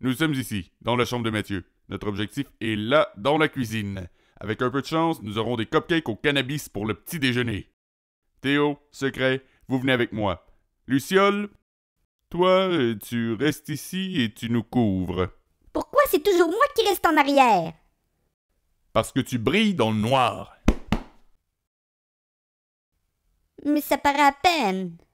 Nous sommes ici, dans la chambre de Mathieu. Notre objectif est là, dans la cuisine. Avec un peu de chance, nous aurons des cupcakes au cannabis pour le petit déjeuner. Théo, secret, vous venez avec moi. Luciole, toi, euh, tu restes ici et tu nous couvres. Pourquoi c'est toujours moi qui reste en arrière Parce que tu brilles dans le noir. Mais ça paraît à peine.